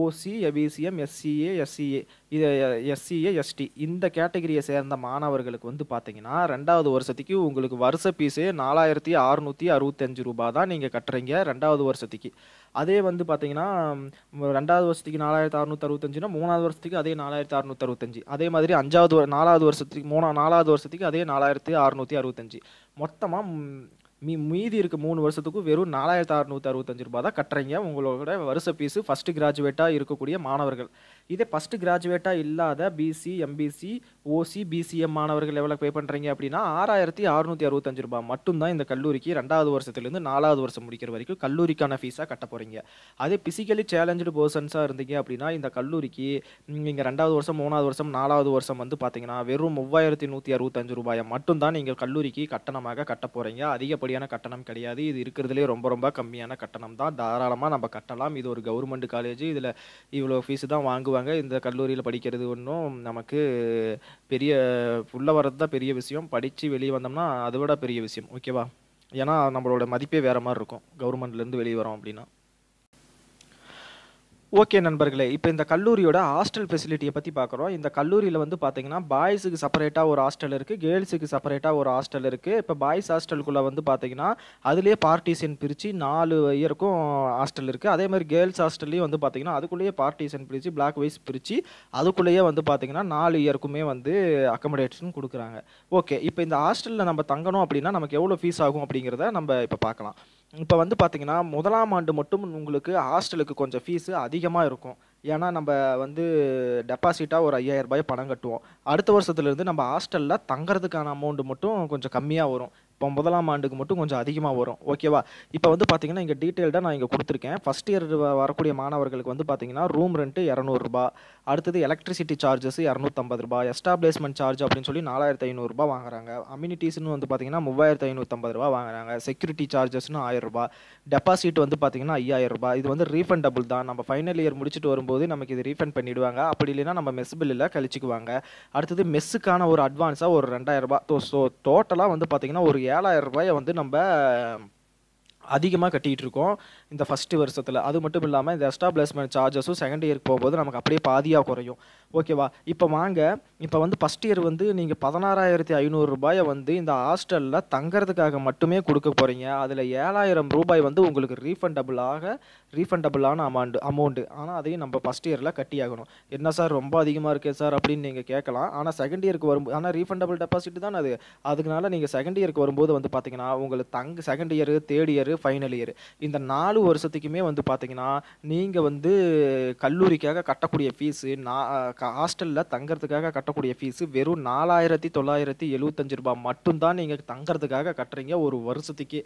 OC எபிசிஎம் எஸ்சிஏ எஸ்சிஏ இது எஸ்சிஏ எஸ்டி இந்த கேட்டகரியை சேர்ந்த மாணவர்களுக்கு வந்து பார்த்தீங்கன்னா ரெண்டாவது வருஷத்துக்கு உங்களுக்கு வருஷ பீஸே நாலாயிரத்தி அறுநூற்றி அறுபத்தஞ்சு ரூபா தான் நீங்கள் கட்டுறீங்க ரெண்டாவது வருஷத்துக்கு அதே வந்து பார்த்தீங்கன்னா ரெண்டாவது வருஷத்துக்கு நாலாயிரத்தி அறுநூத்தி அறுபத்தஞ்சுனா மூணாவது வருஷத்துக்கு அதே நாலாயிரத்தி அறுநூத்தி அறுபத்தஞ்சு அதே மாதிரி அஞ்சாவது நாலாவது வருஷத்துக்கு மூணா நாலாவது வருஷத்துக்கு அதே நாலாயிரத்தி அறுநூற்றி அறுபத்தஞ்சு மொத்தமாக மீ மீதி இருக்க மூணு வருஷத்துக்கும் வெறும் நாலாயிரத்து அறுநூற்றி அறுபத்தஞ்சு ரூபா தான் கட்டுறீங்க உங்களோட வருஷ ஃபீஸு ஃபஸ்ட்டு கிராஜுவேட்டாக இருக்கக்கூடிய மாணவர்கள் இதே ஃபஸ்ட்டு கிராஜுவேட்டாக இல்லாத பிசி எம்பிசி ஓசி பிசிஎம் மாணவர்கள் எவ்வளோ பே பண்ணுறீங்க அப்படின்னா ஆறாயிரத்தி அறுநூத்தி அறுபத்தஞ்சு ரூபாய் மட்டும்தான் இந்த கல்லூரிக்கு ரெண்டாவது வருஷத்துலேருந்து நாலாவது வருஷம் முடிக்கிற வரைக்கும் கல்லூரிக்கான ஃபீஸாக கட்ட போகிறீங்க அதே பிசிக்கலி சேலஞ்சு பர்சன்ஸாக இருந்தீங்க அப்படின்னா இந்த கல்லூரிக்கு நீங்கள் ரெண்டாவது வருஷம் மூணாவது வருஷம் நாலாவது வருஷம் வந்து பார்த்தீங்கன்னா வெறும் மூவாயிரத்தி நூற்றி அறுபத்தஞ்சு ரூபாயை மட்டும்தான் நீங்கள் கல்லூரிக்கு கட்டணமாக கட்ட போகிறீங்க அதிகப்படியான கட்டணம் கிடையாது இது இருக்கிறதுலே ரொம்ப ரொம்ப கம்மியான கட்டணம் தான் தாராளமாக நம்ம கட்டலாம் இது ஒரு கவர்மெண்ட் காலேஜ் இதில் இவ்வளோ ஃபீஸு தான் வாங்குவாங்க சொல்லுவாங்க இந்த கல்லூரியில் படிக்கிறது ஒன்றும் நமக்கு பெரிய உள்ளே வர்றது தான் பெரிய விஷயம் படித்து வெளியே வந்தோம்னா அதை விட பெரிய விஷயம் ஓகேவா ஏன்னா நம்மளோட மதிப்பே வேறு மாதிரி இருக்கும் கவர்மெண்ட்லேருந்து வெளியே வரோம் அப்படின்னா ஓகே நண்பர்களே இப்போ இந்த கல்லூரியோட ஹாஸ்டல் ஃபெசிலிட்டியை பற்றி பார்க்குறோம் இந்த கல்லூரியில் வந்து பார்த்தீங்கன்னா பாய்ஸுக்கு செப்பரேட்டாக ஒரு ஹாஸ்டல் இருக்குது கேர்ள்ஸுக்கு செப்பரேட்டாக ஒரு ஹாஸ்டல் இருக்குது இப்போ பாய்ஸ் ஹாஸ்டலுக்குள்ளே வந்து பார்த்தீங்கன்னா அதிலே பார்ட்டிஷன் பிரித்து நாலு இயருக்கும் ஹாஸ்டல் இருக்குது அதே மாதிரி கேர்ள்ஸ் ஹாஸ்டல்லையும் வந்து பார்த்தீங்கன்னா அதுக்குள்ளேயே பார்ட்டிஷன் பிரித்து பிளாக் வைஸ் பிரித்து அதுக்குள்ளேயே வந்து பார்த்தீங்கன்னா நாலு இயருக்குமே வந்து அக்கமடேஷன் கொடுக்குறாங்க ஓகே இப்போ இந்த ஹாஸ்டலில் நம்ம தங்கணும் அப்படின்னா நமக்கு எவ்வளோ ஃபீஸ் ஆகும் அப்படிங்கிறத நம்ம இப்போ பார்க்கலாம் இப்போ வந்து பார்த்தீங்கன்னா முதலாம் ஆண்டு மட்டும் உங்களுக்கு ஹாஸ்டலுக்கு கொஞ்சம் ஃபீஸு அதிகமாக இருக்கும் ஏன்னா நம்ம வந்து டெபாசிட்டாக ஒரு ரூபாய் பணம் கட்டுவோம் அடுத்த வருஷத்துலேருந்து நம்ம ஹாஸ்டலில் தங்குறதுக்கான அமௌண்ட் மட்டும் கொஞ்சம் கம்மியாக வரும் இப்போ முதலாம் ஆண்டுக்கு மட்டும் கொஞ்சம் அதிகமாக வரும் ஓகேவா இப்போ வந்து பார்த்தீங்கன்னா இங்கே டீட்டெயில்டாக நான் இங்கே கொடுத்துருக்கேன் ஃபஸ்ட் இயர் வரக்கூடிய மாணவர்களுக்கு வந்து பார்த்தீங்கன்னா ரூம் ரெண்ட்டு இரநூறுபா அடுத்தது எலக்ட்ரிசிட்டி சார்ஜஸ் இரநூத்தம்பது ரூபா எஸ்டாப்ளிஷ்மெண்ட் சார்ஜ் அப்படின்னு சொல்லி நாலாயிரத்து ஐநூறுரூபா வாங்குறாங்க அம்யூனிட்டிஸ்னு வந்து பார்த்தீங்கன்னா மூவாயிரத்து ஐநூற்றம்பது ரூபா வாங்குறாங்க செக்யூரிட்டி சார்ஜஸ்னு ஆயிரரூபா டெபாசிட் வந்து பார்த்தீங்கன்னா ஐயாயிரரூபா இது வந்து ரீஃபண்டபுள் தான் நம்ம ஃபைனல் இயர் முடிச்சுட்டு வரும்போது நமக்கு இது ரீஃபண்ட் பண்ணிவிடுவாங்க அப்படி இல்லைன்னா நம்ம மெஸ் பில்லில் கழிச்சிக்குவாங்க அடுத்தது மெஸ்ஸுக்கான ஒரு அட்வான்ஸாக ஒரு ரெண்டாயிரரூபா ஸோ டோட்டலாக வந்து பார்த்தீங்கன்னா ஒரு ஏழாயிரரூபாயை வந்து நம்ம அதிகமாக கட்டிகிட்டு இருக்கோம் இந்த ஃபஸ்ட்டு வருஷத்தில் அது மட்டும் இல்லாமல் இந்த எக்ஸ்ட்ரா பிளேஸ்மெண்ட் சார்ஜஸும் செகண்ட் இயருக்கு போகும்போது நமக்கு அப்படியே பாதியாக குறையும் ஓகேவா இப்போ வாங்க இப்போ வந்து ஃபஸ்ட் இயர் வந்து நீங்கள் பதினாறாயிரத்தி ஐநூறுரூபாயை வந்து இந்த ஹாஸ்டலில் தங்கிறதுக்காக மட்டுமே கொடுக்க போகிறீங்க அதில் ஏழாயிரம் ரூபாய் வந்து உங்களுக்கு ரீஃபண்டபுளாக ரீஃபண்டபுளான அமௌண்ட் அமௌண்ட்டு ஆனால் அதையும் நம்ம ஃபஸ்ட் இயரில் கட்டியாகணும் என்ன சார் ரொம்ப அதிகமாக இருக்கே சார் அப்படின்னு நீங்கள் கேட்கலாம் ஆனால் செகண்ட் இயருக்கு வரும் ஆனால் ரீஃபண்டபுள் டெபாசிட் தான் அது அதுக்குனால நீங்கள் செகண்ட் இயருக்கு வரும்போது வந்து பார்த்தீங்கன்னா உங்களுக்கு தங்க second year third year final year இந்த நாலு நாலு வருஷத்துக்குமே வந்து பார்த்தீங்கன்னா நீங்கள் வந்து கல்லூரிக்காக கட்டக்கூடிய ஃபீஸு நான் ஹாஸ்டலில் தங்கிறதுக்காக கட்டக்கூடிய ஃபீஸு வெறும் நாலாயிரத்தி தொள்ளாயிரத்தி எழுபத்தஞ்சு ரூபா மட்டும்தான் நீங்கள் தங்கிறதுக்காக கட்டுறீங்க ஒரு வருஷத்துக்கு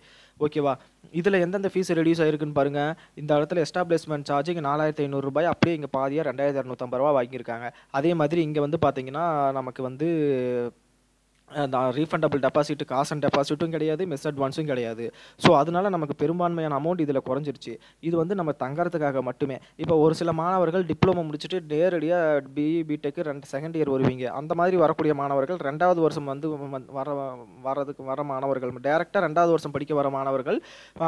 ஓகேவா இதில் எந்தெந்த ஃபீஸ் ரெடியூஸ் ஆகிருக்குன்னு பாருங்கள் இந்த இடத்துல எஸ்டாப்ளிஷ்மெண்ட் சார்ஜ் இங்கே நாலாயிரத்தி ஐநூறுரூபாய் அப்படியே இங்கே பாதியாக ரெண்டாயிரத்தி இரநூத்தம்பது ரூபா வாங்கியிருக்காங்க அதே மாதிரி இங்கே வந்து பார்த்தீங்கன்னா நமக்கு வந்து ரீஃபண்டபிள் டெபாசிட் காசு அண்ட் டெபாசிட்டும் கிடையாது மிஸ் அட்வான்ஸும் கிடையாது ஸோ அதனால நமக்கு பெரும்பான்மையான அமௌண்ட் இதில் குறைஞ்சிருச்சு இது வந்து நம்ம தங்கறதுக்காக மட்டுமே இப்போ ஒரு சில மாணவர்கள் டிப்ளமோ முடிச்சுட்டு நேரடியாக பிஇ பிடெக்கு ரெண்டு செகண்ட் இயர் வருவீங்க அந்த மாதிரி வரக்கூடிய மாணவர்கள் ரெண்டாவது வருஷம் வந்து வர வர்றதுக்கு வர மாணவர்கள் டேரெக்டாக ரெண்டாவது வருஷம் படிக்க வர மாணவர்கள்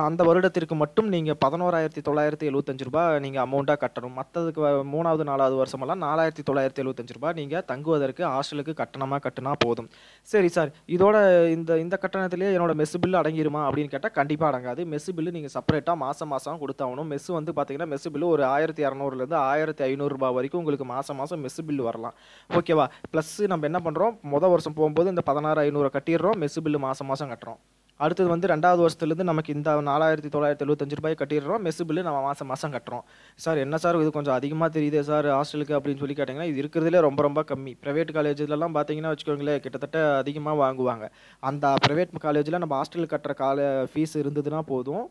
அந்த வருடத்திற்கு மட்டும் நீங்கள் பதினோராயிரத்தி தொள்ளாயிரத்தி எழுபத்தஞ்சு ரூபா நீங்கள் அமௌண்ட்டாக கட்டணும் மற்றதுக்கு மூணாவது நாலாவது வருஷமெல்லாம் நாலாயிரத்தி தொள்ளாயிரத்தி எழுபத்தஞ்சு ரூபாய் நீங்கள் தங்குவதற்கு ஹாஸ்டலுக்கு கட்டணமாக கட்டினா போதும் சரி சார் இதோட இந்த இந்த கட்டணத்திலே என்னோட மெஸ் பில்லு அடங்கிருமா அப்படின்னு கேட்டால் கண்டிப்பாக அடங்காது மெஸ் பில்லு நீங்கள் செப்பரேட்டாக மாதம் மாதம் கொடுத்தாகணும் மெஸ் வந்து பார்த்தீங்கன்னா மெஸ் பில்லு ஒரு ஆயிரத்தி இரநூறுலேருந்து ஆயிரத்தி ஐநூறுரூபா வரைக்கும் உங்களுக்கு மாதம் மாதம் மெஸ் பில் வரலாம் ஓகேவா ப்ளஸ் நம்ம என்ன பண்ணுறோம் மொதல் வருஷம் போகும்போது இந்த பதினாறு ஐநூறு கட்டிடுறோம் மெஸ் பில்லு மாதம் மாதம் கட்டுறோம் அடுத்தது வந்து ரெண்டாவது வருஷத்துலேருந்து நமக்கு இந்த நாலாயிரத்தி தொள்ளாயிரத்தி எழுபத்தஞ்சு ரூபாய் கட்டிடுறோம் மெஸ் பில்லு நம்ம மாதம் மாதம் கட்டுறோம் சார் என்ன சார் இது கொஞ்சம் அதிகமாக தெரியுது சார் ஹாஸ்டலுக்கு அப்படின்னு சொல்லி கேட்டிங்கன்னா இது இருக்கிறதுலே ரொம்ப ரொம்ப கம்மி ப்ரைவேட் காலேஜ்லலாம் பார்த்தீங்கன்னா வச்சுக்கோங்களேன் கிட்டத்தட்ட அதிகமாக வாங்குவாங்க அந்த ப்ரைவேட் காலேஜில் நம்ம ஹாஸ்டல் கட்டுற கால ஃபீஸ் இருந்ததுன்னா போதும்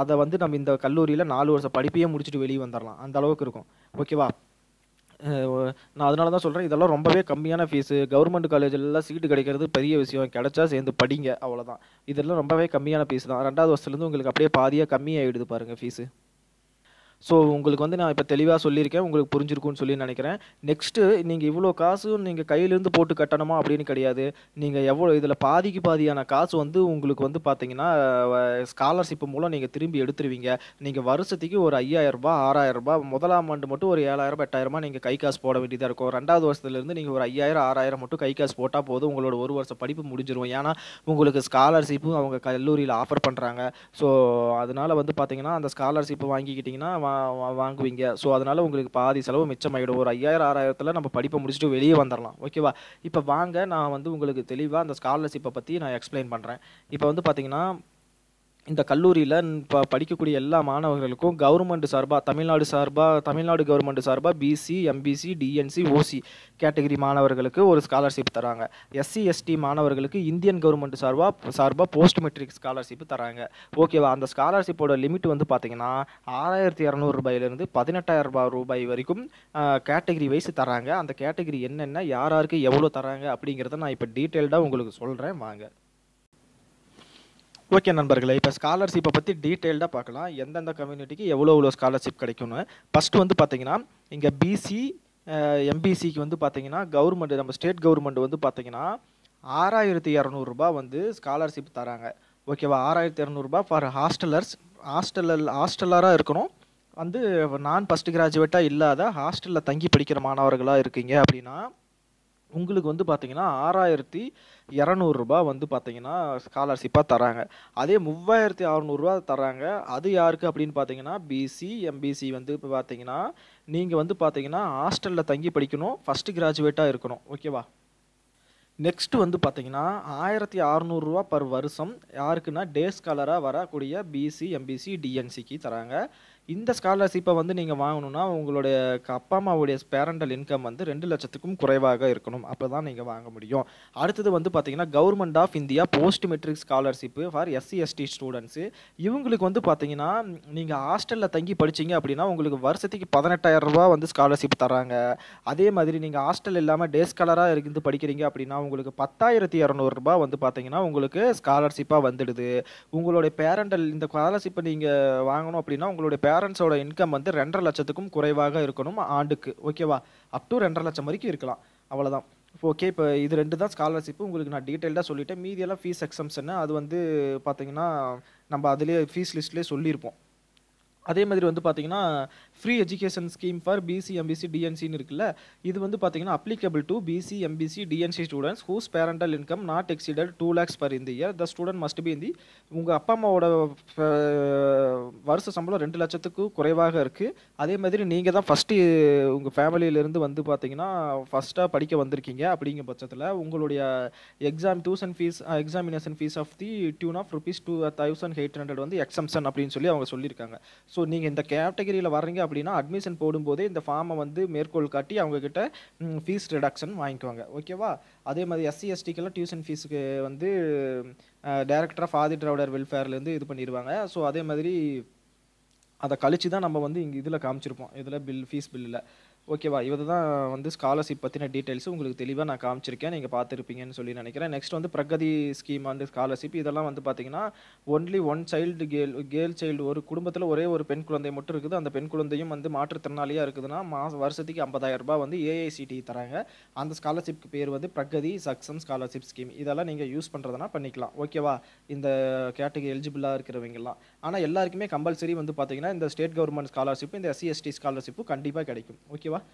அதை வந்து நம்ம இந்த கல்லூரியில் நாலு வருஷம் படிப்பையே முடிச்சுட்டு வெளியே வந்துடலாம் அந்த அளவுக்கு இருக்கும் ஓகேவா நான் அதனால தான் சொல்கிறேன் இதெல்லாம் ரொம்பவே கம்மியான ஃபீஸு கவர்மெண்ட் காலேஜ்லலாம் சீட்டு கிடைக்கிறது பெரிய விஷயம் கிடச்சா சேர்ந்து படிங்க அவ்வளோதான் இதெல்லாம் ரொம்பவே கம்மியான ஃபீஸ் தான் ரெண்டாவது வருஷத்துலேருந்து உங்களுக்கு அப்படியே பாதியாக கம்மியாகிடுது பாருங்கள் ஃபீஸு ஸோ உங்களுக்கு வந்து நான் இப்போ தெளிவாக சொல்லியிருக்கேன் உங்களுக்கு புரிஞ்சிருக்கும்னு சொல்லி நினைக்கிறேன் நெக்ஸ்ட்டு நீங்கள் இவ்வளோ காசு நீங்கள் கையிலேருந்து போட்டு கட்டணுமா அப்படின்னு கிடையாது நீங்கள் எவ்வளோ இதில் பாதிக்கு பாதியான காசு வந்து உங்களுக்கு வந்து பார்த்தீங்கன்னா ஸ்காலர்ஷிப் மூலம் நீங்கள் திரும்பி எடுத்துருவீங்க நீங்கள் வருஷத்துக்கு ஒரு ஐயாயிரரூபா ஆறாயிரரூபா முதலாம் ஆண்டு மட்டும் ஒரு ஏழாயிரம் எட்டாயிரமா நீங்கள் கை காசு போட வேண்டியதாக இருக்கும் ரெண்டாவது வருஷத்துலேருந்து நீங்கள் ஒரு ஐயாயிரம் ஆறாயிரம் மட்டும் கை காசு போட்டால் போதும் உங்களோட ஒரு வருஷம் படிப்பு முடிஞ்சிடும் ஏன்னா உங்களுக்கு ஸ்காலர்ஷிப்பும் அவங்க கல்லூரியில் ஆஃபர் பண்ணுறாங்க ஸோ அதனால் வந்து பார்த்தீங்கன்னா அந்த ஸ்காலர்ஷிப்பு வாங்கிக்கிட்டிங்கன்னா வாங்குவீங்க ஸோ அதனால் உங்களுக்கு பாதி செலவு மிச்சமாயிடும் ஒரு ஐயாயிரம் ஆறாயிரத்தில் நம்ம படிப்பை முடிச்சுட்டு வெளியே வந்துடலாம் ஓகேவா இப்போ வாங்க நான் வந்து உங்களுக்கு தெளிவாக அந்த ஸ்காலர்ஷிப்பை பற்றி நான் எக்ஸ்பிளைன் பண்ணுறேன் இப்போ வந்து பார்த்தீங்கன்னா இந்த கல்லூரியில் இப்போ படிக்கக்கூடிய எல்லா மாணவர்களுக்கும் கவர்மெண்ட் சார்பாக தமிழ்நாடு சார்பாக தமிழ்நாடு கவர்மெண்ட் சார்பாக BC MBC DNC OC category மாணவர்களுக்கு ஒரு ஸ்காலர்ஷிப் தராங்க எஸ்சி எஸ்டி மாணவர்களுக்கு இந்தியன் கவர்மெண்ட் சார்பாக சார்பாக போஸ்ட் மெட்ரிக் ஸ்காலர்ஷிப் தராங்க ஓகேவா அந்த ஸ்காலர்ஷிப்போட லிமிட் வந்து பார்த்திங்கன்னா ஆறாயிரத்தி இரநூறுபாயிலேருந்து பதினெட்டாயிரம் ரூபாய் ரூபாய் வரைக்கும் கேட்டகரி வைஸ் தராங்க அந்த கேட்டகரி என்னென்ன யாராருக்கு எவ்வளோ தராங்க அப்படிங்கிறத நான் இப்போ டீட்டெயில்டாக உங்களுக்கு சொல்கிறேன் வாங்க ஓகே நண்பர்களே இப்போ ஸ்காலர்ஷிப்பை பற்றி டீட்டெயில்டாக பார்க்கலாம் எந்தெந்த கம்யூனிட்டிக்கு எவ்வளோ எவ்வளோ ஸ்காலர்ஷிப் கிடைக்கும்னு ஃபஸ்ட்டு வந்து பார்த்தீங்கன்னா இங்கே பிசி எம்பிசிக்கு வந்து பார்த்தீங்கன்னா கவர்மெண்ட் நம்ம ஸ்டேட் கவர்மெண்ட் வந்து பார்த்தீங்கன்னா ஆறாயிரத்தி இரநூறுபா வந்து ஸ்காலர்ஷிப் தராங்க ஓகேவா ஆறாயிரத்தி இரநூறுபா ஃபார் ஹாஸ்டலர்ஸ் ஹாஸ்டலில் ஹாஸ்டலராக இருக்கணும் வந்து நான் ஃபஸ்ட்டு கிராஜுவேட்டாக இல்லாத ஹாஸ்டலில் தங்கி படிக்கிற மாணவர்களாக இருக்கீங்க அப்படின்னா உங்களுக்கு வந்து பார்த்தீங்கன்னா ஆறாயிரத்தி இரநூறுபா வந்து பார்த்தீங்கன்னா ஸ்காலர்ஷிப்பாக தராங்க அதே மூவாயிரத்தி அறநூறுபா தராங்க அது யாருக்கு அப்படின்னு பார்த்தீங்கன்னா பிசி எம்பிசி வந்து இப்போ பார்த்தீங்கன்னா நீங்கள் வந்து பார்த்தீங்கன்னா ஹாஸ்டலில் தங்கி படிக்கணும் ஃபஸ்ட்டு கிராஜுவேட்டாக இருக்கணும் ஓகேவா நெக்ஸ்ட்டு வந்து பார்த்தீங்கன்னா ஆயிரத்தி அறநூறுவா பர் வருஷம் யாருக்குன்னா டே ஸ்காலராக வரக்கூடிய பிசி எம்பிசி டிஎன்சிக்கு தராங்க இந்த ஸ்காலர்ஷிப்பை வந்து நீங்கள் வாங்கணும்னா உங்களுடைய அப்பா அம்மாவுடைய பேரண்டல் இன்கம் வந்து ரெண்டு லட்சத்துக்கும் குறைவாக இருக்கணும் அப்போ தான் நீங்கள் வாங்க முடியும் அடுத்தது வந்து பார்த்தீங்கன்னா government of India post matric scholarship for SC ST students இவங்களுக்கு வந்து பார்த்தீங்கன்னா நீங்கள் ஹாஸ்டலில் தங்கி படிச்சிங்க அப்படின்னா உங்களுக்கு வருஷத்துக்கு பதினெட்டாயிரம் ரூபா வந்து ஸ்காலர்ஷிப் தராங்க அதே மாதிரி நீங்கள் ஹாஸ்டல் இல்லாமல் டே ஸ்காலராக இருந்து படிக்கிறீங்க அப்படின்னா உங்களுக்கு பத்தாயிரத்தி இரநூறுபா வந்து பார்த்தீங்கன்னா உங்களுக்கு ஸ்காலர்ஷிப்பாக வந்துடுது உங்களுடைய பேரண்டல் இந்த ஸ்காலர்ஷிப்பை நீங்கள் வாங்கணும் அப்படின்னா உங்களுடைய பேரண்ட்ஸோட இன்கம் வந்து ரெண்டரை லட்சத்துக்கும் குறைவாக இருக்கணும் ஆண்டுக்கு ஓகேவா அப் டு ரெண்டரை லட்சம் வரைக்கும் இருக்கலாம் அவ்வளோதான் ஓகே இப்போ இது ரெண்டு தான் ஸ்காலர்ஷிப்பு உங்களுக்கு நான் டீட்டெயில்டாக சொல்லிவிட்டேன் மீதியெல்லாம் ஃபீஸ் எக்ஸம்ஷன் அது வந்து பார்த்தீங்கன்னா நம்ம அதிலே ஃபீஸ் லிஸ்ட்லேயே சொல்லியிருப்போம் அதே மாதிரி வந்து பார்த்தீங்கன்னா free education scheme for BC MBC டிஎன்சின்னு இருக்குல்ல இது வந்து பார்த்தீங்கன்னா applicable to BC MBC DNC students whose parental income not exceeded two lakhs per இந்த year the student must be இந்தி உங்கள் அப்பா அம்மாவோட வருஷ சம்பளம் ரெண்டு லட்சத்துக்கு குறைவாக இருக்குது அதே மாதிரி நீங்கள் தான் ஃபஸ்ட்டு உங்கள் ஃபேமிலியிலேருந்து வந்து பார்த்தீங்கன்னா ஃபஸ்ட்டாக படிக்க வந்திருக்கீங்க அப்படிங்கிற பட்சத்தில் உங்களுடைய exam tuition fees examination fees of the tune of rupees two thousand eight hundred வந்து எக்ஸம்ஷன் அப்படின்னு சொல்லி அவங்க சொல்லியிருக்காங்க ஸோ நீங்கள் இந்த கேட்டகரியில் வர்றீங்க அப்படின்னா அட்மிஷன் போடும்போதே இந்த ஃபார்மை வந்து மேற்கோள் காட்டி அவங்கக்கிட்ட ஃபீஸ் ரிடக்ஷன் வாங்கிக்குவாங்க ஓகேவா அதே மாதிரி எஸ்சி எஸ்டிக்கெல்லாம் டியூஷன் ஃபீஸுக்கு வந்து ஆஃப் ஃபாதி ட்ராவிடர் வெல்ஃபேர்லேருந்து இது பண்ணிடுவாங்க ஸோ அதே மாதிரி அதை கழித்து தான் நம்ம வந்து இங்கே இதில் காமிச்சிருப்போம் இதில் பில் ஃபீஸ் பில்லில் ஓகேவா இது தான் வந்து ஸ்காலர்ஷிப் பற்றின டீட்டெயில்ஸ் உங்களுக்கு தெளிவாக நான் காமிச்சிருக்கேன் நீங்கள் பார்த்துருப்பீங்கன்னு சொல்லி நினைக்கிறேன் நெக்ஸ்ட் வந்து பிரகதி ஸ்கீம் அந்த ஸ்காலர்ஷிப் இதெல்லாம் வந்து பார்த்தீங்கன்னா only one child girl girl child ஒரு குடும்பத்தில் ஒரே ஒரு பெண் குழந்தை மட்டும் இருக்குது அந்த பெண் குழந்தையும் வந்து மாற்றுத்திறனாளியாக இருக்குதுன்னா மாத வருஷத்துக்கு ஐம்பதாயிரம் ரூபாய் வந்து ஏஐசிடி தராங்க அந்த ஸ்காலர்ஷிப்க்கு பேர் வந்து பிரகதி சக்ஸம் ஸ்காலர்ஷிப் ஸ்கீம் இதெல்லாம் நீங்கள் யூஸ் பண்ணுறதுனா பண்ணிக்கலாம் ஓகேவா இந்த கேட்டகரி எலிஜிபிளாக இருக்கிறவங்கலாம் ஆனால் எல்லாருக்குமே கம்பல்சரி வந்து பார்த்தீங்கன்னா இந்த ஸ்டேட் கவர்மெண்ட் ஸ்காலர்ஷிப் இந்த எஸ்சிஎஸ்டி ஸ்காலர்ஷிப்பும் கண்டிப்பாக கிடைக்கும் ஓகேவா pessoa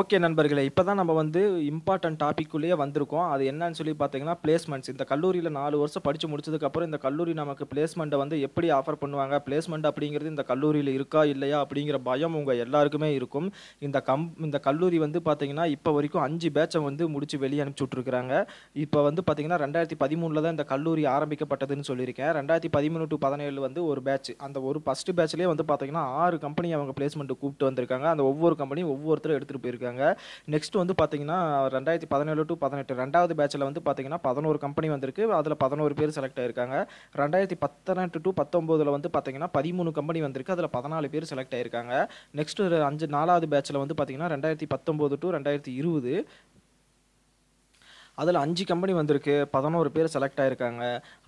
ஓகே நண்பர்களே இப்போ தான் நம்ம வந்து இம்பார்ட்டன்ட் டாப்பிக்குள்ளேயே வந்திருக்கோம் அது என்னன்னு சொல்லி பார்த்தீங்கன்னா பிளேஸ்மெண்ட்ஸ் இந்த கல்லூரியில் நாலு வருஷம் படித்து முடிச்சதுக்கப்புறம் இந்த கல்லூரி நமக்கு பிளேஸ்மெண்ட்டை வந்து எப்படி ஆஃபர் பண்ணுவாங்க பிளேஸ்மெண்ட் அப்படிங்கிறது இந்த கல்லூரியில் இருக்கா இல்லையா அப்படிங்கிற பயம் உங்கள் எல்லாருக்குமே இருக்கும் இந்த கம் இந்த கல்லூரி வந்து பார்த்தீங்கன்னா இப்போ வரைக்கும் அஞ்சு பேட்சை வந்து முடித்து வெளியே அனுப்பிச்சி விட்ருக்குறாங்க இப்போ வந்து பார்த்தீங்கன்னா ரெண்டாயிரத்தி பதிமூணில் தான் இந்த கல்லூரி ஆரம்பிக்கப்பட்டதுன்னு சொல்லியிருக்கேன் ரெண்டாயிரத்தி பதிமூணு டு பதினேழு வந்து ஒரு பேட்ச் அந்த ஒரு ஃபஸ்ட்டு பேட்ச்லேயே வந்து பார்த்தீங்கன்னா ஆறு கம்பெனி அவங்க பிளேஸ்மெண்ட்டு கூப்பிட்டு வந்திருக்காங்க அந்த ஒவ்வொரு கம்பெனியும் ஒவ்வொருத்தரும் எடுத்துகிட்டு போயிருக்காங்க சொல்லியிருக்காங்க நெக்ஸ்ட் வந்து பார்த்தீங்கன்னா ரெண்டாயிரத்தி பதினேழு டு பதினெட்டு ரெண்டாவது பேச்சில் வந்து பார்த்தீங்கன்னா பதினோரு கம்பெனி வந்திருக்கு அதில் பதினோரு பேர் செலக்ட் ஆயிருக்காங்க ரெண்டாயிரத்தி பத்தெட்டு டு பத்தொம்போதில் வந்து பார்த்தீங்கன்னா பதிமூணு கம்பெனி வந்திருக்கு அதில் பதினாலு பேர் செலக்ட் ஆயிருக்காங்க நெக்ஸ்ட் அஞ்சு நாலாவது பேச்சில் வந்து பார்த்தீங்கன்னா ரெண்டாயிரத்தி பத்தொம்போது டு ரெண்டாயிரத்தி இருபது அதில் அஞ்சு கம்பெனி வந்திருக்கு பதினோரு பேர் செலக்ட் ஆயிருக்காங்க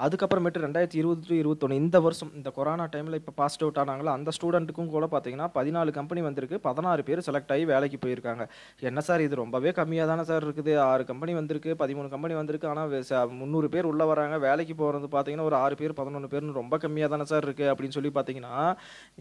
அதுக்கப்புறமேட்டு ரெண்டாயிரத்தி இருபது டு இருபத்தொன்று இந்த வருஷம் இந்த கொரோனா டைமில் இப்போ பாஸ்ட் அவுட் ஆனாங்களோ அந்த ஸ்டூடெண்ட்டுக்கும் கூட பார்த்தீங்கன்னா பதினாலு கம்பெனி வந்திருக்கு பதினாறு பேர் செலக்ட் ஆகி வேலைக்கு போயிருக்காங்க என்ன சார் இது ரொம்பவே கம்மியாக தானே சார் இருக்குது ஆறு கம்பெனி வந்திருக்கு பதிமூணு கம்பெனி வந்திருக்கு ஆனால் முந்நூறு பேர் உள்ளே வராங்க வேலைக்கு போகிறது பார்த்தீங்கன்னா ஒரு ஆறு பேர் பதினொன்று பேர்னு ரொம்ப கம்மியாக தானே சார் இருக்குது அப்படின்னு சொல்லி பார்த்தீங்கன்னா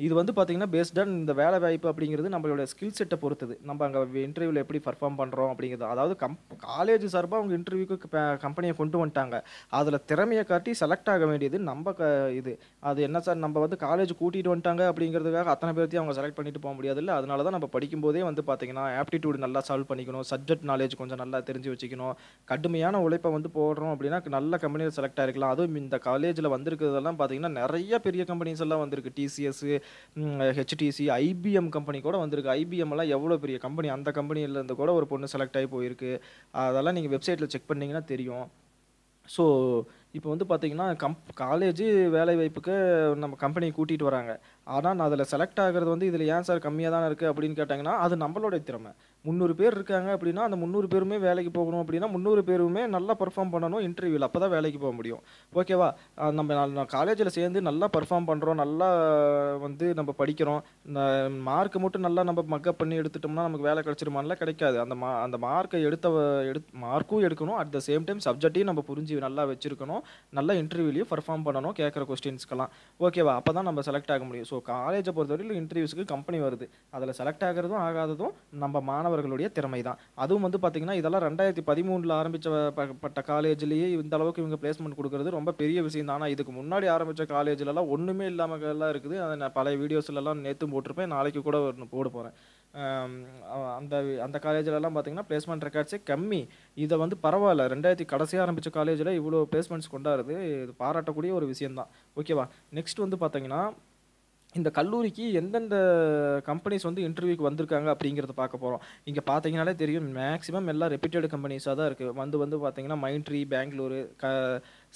இது வந்து பார்த்தீங்கன்னா பேஸ்ட் ஆன் இந்த வேலை வாய்ப்பு அப்படிங்கிறது நம்மளோட ஸ்கில் செட்டை பொறுத்தது நம்ம அங்கே இன்டர்வியூவில் எப்படி பர்ஃபார்ம் பண்ணுறோம் அப்படிங்கிறது அதாவது கம் காலேஜ் சார்பாக அவங்க இன்டர்வியூக்கு கம்பெனியை கொண்டு வந்துட்டாங்க அதில் திறமையை காட்டி செலக்ட் ஆக வேண்டியது நம்ம க இது அது என்ன சார் நம்ம வந்து காலேஜ் கூட்டிகிட்டு வந்துட்டாங்க அப்படிங்கிறதுக்காக அத்தனை பேர்த்தையும் அவங்க செலக்ட் பண்ணிட்டு போக முடியாது இல்லை அதனால தான் நம்ம படிக்கும்போதே வந்து பார்த்தீங்கன்னா ஆப்டிடியூடு நல்லா சால்வ் பண்ணிக்கணும் சப்ஜெக்ட் நாலேஜ் கொஞ்சம் நல்லா தெரிஞ்சு வச்சுக்கணும் கடுமையான உழைப்பை வந்து போடுறோம் அப்படின்னா நல்ல கம்பெனியில் செலக்ட் ஆகிருக்கலாம் அதுவும் இந்த காலேஜில் வந்திருக்கிறதெல்லாம் பார்த்தீங்கன்னா நிறைய பெரிய கம்பெனிஸ் எல்லாம் வந்திருக்கு டிசிஎஸ் ஹெச்டிசி ஐபிஎம் கம்பெனி கூட வந்திருக்கு ஐபிஎம் எல்லாம் எவ்வளோ பெரிய கம்பெனி அந்த கம்பெனியில் இருந்து கூட ஒரு பொண்ணு செலக்ட் ஆகி போயிருக்கு அதெல்லாம் நீங்கள் வெப்சைட்டில் வெப்சைட்டில் செக் பண்ணிங்கன்னா தெரியும் ஸோ இப்போ வந்து பார்த்தீங்கன்னா கம் காலேஜு வேலை வாய்ப்புக்கு நம்ம கம்பெனி கூட்டிகிட்டு வராங்க ஆனால் நான் அதில் செலக்ட் ஆகிறது வந்து இதில் ஏன் சார் கம்மியாக தானே இருக்குது அப்படின்னு கேட்டாங்கன்னா அது நம்மளோட திறமை முந்நூறு பேர் இருக்காங்க அப்படின்னா அந்த முந்நூறு பேருமே வேலைக்கு போகணும் அப்படின்னா முந்நூறு பேருமே நல்லா பர்ஃபார்ம் பண்ணணும் இன்டர்வியூவில் அப்போ தான் வேலைக்கு போக முடியும் ஓகேவா நம்ம காலேஜில் சேர்ந்து நல்லா பர்ஃபார்ம் பண்ணுறோம் நல்லா வந்து நம்ம படிக்கிறோம் மார்க்கு மட்டும் நல்லா நம்ம மக்கப் பண்ணி எடுத்துட்டோம்னா நமக்கு வேலை கிடச்சிருமான்லாம் கிடைக்காது அந்த மா அந்த மார்க்கை எடுத்த எடு மார்க்கும் எடுக்கணும் அட் த சேம் டைம் சப்ஜெக்டையும் நம்ம புரிஞ்சு நல்லா வச்சுருக்கணும் நல்லா இன்டர்வியூலையும் பர்ஃபார்ம் பண்ணணும் கேட்குற கொஸ்டின்ஸ்க்கெல்லாம் ஓகேவா அப்போ தான் நம்ம செலக்ட் ஆக முடியும் ஸோ ஸோ காலேஜை பொறுத்தவரையில் இன்டர்வியூஸுக்கு கம்பெனி வருது அதில் செலக்ட் ஆகிறதும் ஆகாததும் நம்ம மாணவர்களுடைய திறமை தான் அதுவும் வந்து பார்த்திங்கன்னா இதெல்லாம் ரெண்டாயிரத்தி பதிமூணில் பட்ட காலேஜ்லேயே இந்த அளவுக்கு இவங்க பிளேஸ்மெண்ட் கொடுக்குறது ரொம்ப பெரிய விஷயம் தான் ஆனால் இதுக்கு முன்னாடி ஆரம்பித்த காலேஜ்லலாம் ஒன்றுமே இல்லாமல் எல்லாம் இருக்குது அதை நான் பழைய வீடியோஸ்லலாம் நேற்றும் போட்டிருப்பேன் நாளைக்கு கூட ஒன்று போட போகிறேன் அந்த அந்த காலேஜ்லலாம் பார்த்திங்கன்னா பிளேஸ்மெண்ட் ரெக்கார்ட்ஸே கம்மி இதை வந்து பரவாயில்ல ரெண்டாயிரத்தி கடைசியாக ஆரம்பித்த காலேஜில் இவ்வளோ பிளேஸ்மெண்ட்ஸ் கொண்டாடுறது இது பாராட்டக்கூடிய ஒரு விஷயந்தான் ஓகேவா நெக்ஸ்ட் வந்து பார்த்திங்கன்னா இந்த கல்லூரிக்கு எந்தெந்த கம்பெனிஸ் வந்து இன்டர்வியூக்கு வந்திருக்காங்க அப்படிங்கிறத பார்க்க போகிறோம் இங்கே பார்த்தீங்கனாலே தெரியும் மேக்ஸிமம் எல்லாம் ரெப்யூட்டட் கம்பெனிஸாக தான் இருக்குது வந்து வந்து பார்த்தீங்கன்னா மைண்ட்ரி பெங்களூரு க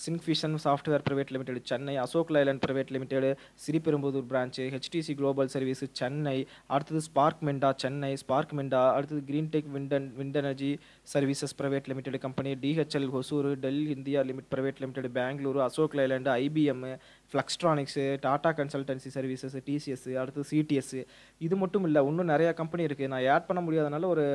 Syncfusion software private limited Chennai Ashok Leyland private limited Sriperumbudur branch HTC global service Chennai அடுத்தது ஸ்பார்க் மெண்டா சென்னை ஸ்பார்க் மெண்டா அடுத்தது கிரீன் டெக் விண்டன் wind energy services private limited company DHL Hosur Dell India limit private limited Bengaluru Ashok Leyland IBM Flextronics Tata consultancy services TCS அடுத்து CTS இது மட்டும் இல்லை இன்னும் நிறையா company இருக்குது நான் ஆட் பண்ண முடியாதனால ஒரு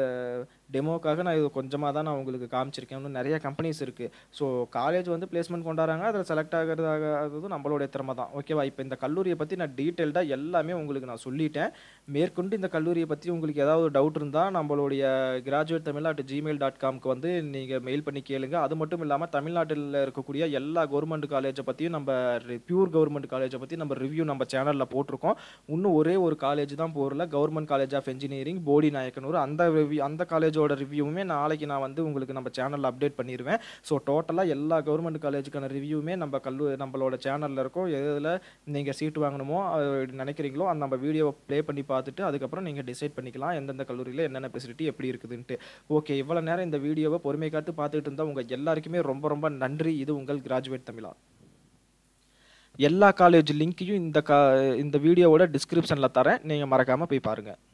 டெமோக்காக நான் இது கொஞ்சமாக தான் நான் உங்களுக்கு காமிச்சிருக்கேன் இன்னும் நிறைய கம்பெனிஸ் இருக்குது ஸோ காலேஜ் வந்து பிளேஸ்மெண்ட் கொண்டாடுறாங்க அதில் செலக்ட் ஆகிறதாகிறது நம்மளுடைய திறமை தான் ஓகேவா இப்போ இந்த கல்லூரியை பற்றி நான் டீட்டெயில்டாக எல்லாமே உங்களுக்கு நான் சொல்லிட்டேன் மேற்கொண்டு இந்த கல்லூரியை பற்றி உங்களுக்கு ஏதாவது டவுட் இருந்தால் நம்மளுடைய graduate Tamil at Gmail dot காம்க்கு வந்து நீங்கள் மெயில் பண்ணி கேளுங்க அது மட்டும் இல்லாமல் தமிழ்நாட்டில் இருக்கக்கூடிய எல்லா கவர்மெண்ட் காலேஜை பற்றியும் நம்ம பியூர் கவர்மெண்ட் காலேஜை பற்றி நம்ம ரிவ்யூ நம்ம சேனலில் போட்டிருக்கோம் இன்னும் ஒரே ஒரு காலேஜ் தான் போகிறல government college of engineering Bodi Nayakanur அந்த அந்த காலேஜ் காலேஜோட ரிவ்யூவுமே நாளைக்கு நான் வந்து உங்களுக்கு நம்ம சேனலில் அப்டேட் பண்ணிடுவேன் ஸோ டோட்டலாக எல்லா கவர்மெண்ட் காலேஜுக்கான ரிவ்யூவுமே நம்ம கல்லூ நம்மளோட சேனலில் இருக்கும் எதில் நீங்கள் சீட் வாங்கணுமோ நினைக்கிறீங்களோ அந்த நம்ம வீடியோவை ப்ளே பண்ணி பார்த்துட்டு அதுக்கப்புறம் நீங்கள் டிசைட் பண்ணிக்கலாம் எந்தெந்த கல்லூரியில் என்னென்ன ஃபெசிலிட்டி எப்படி இருக்குதுன்ட்டு ஓகே இவ்வளோ நேரம் இந்த வீடியோவை பொறுமை காத்து பார்த்துட்டு இருந்தால் உங்கள் எல்லாருக்குமே ரொம்ப ரொம்ப நன்றி இது உங்கள் கிராஜுவேட் தமிழா எல்லா காலேஜ் லிங்க்கையும் இந்த கா இந்த வீடியோவோட டிஸ்கிரிப்ஷனில் தரேன் நீங்கள் மறக்காமல் போய் பாருங்கள்